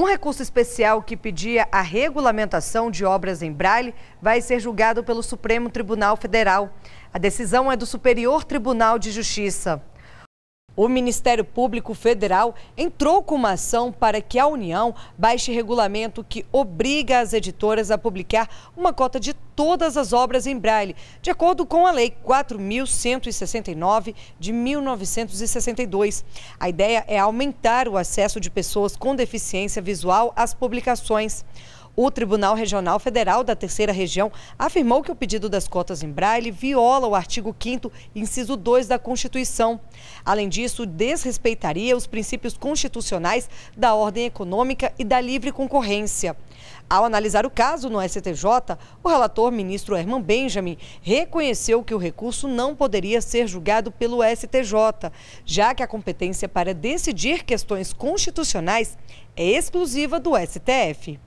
Um recurso especial que pedia a regulamentação de obras em braille vai ser julgado pelo Supremo Tribunal Federal. A decisão é do Superior Tribunal de Justiça. O Ministério Público Federal entrou com uma ação para que a União baixe regulamento que obriga as editoras a publicar uma cota de todas as obras em braille, de acordo com a Lei 4.169 de 1962. A ideia é aumentar o acesso de pessoas com deficiência visual às publicações. O Tribunal Regional Federal da Terceira Região afirmou que o pedido das cotas em braille viola o artigo 5º, inciso 2 da Constituição. Além disso, desrespeitaria os princípios constitucionais da ordem econômica e da livre concorrência. Ao analisar o caso no STJ, o relator ministro Herman Benjamin reconheceu que o recurso não poderia ser julgado pelo STJ, já que a competência para decidir questões constitucionais é exclusiva do STF.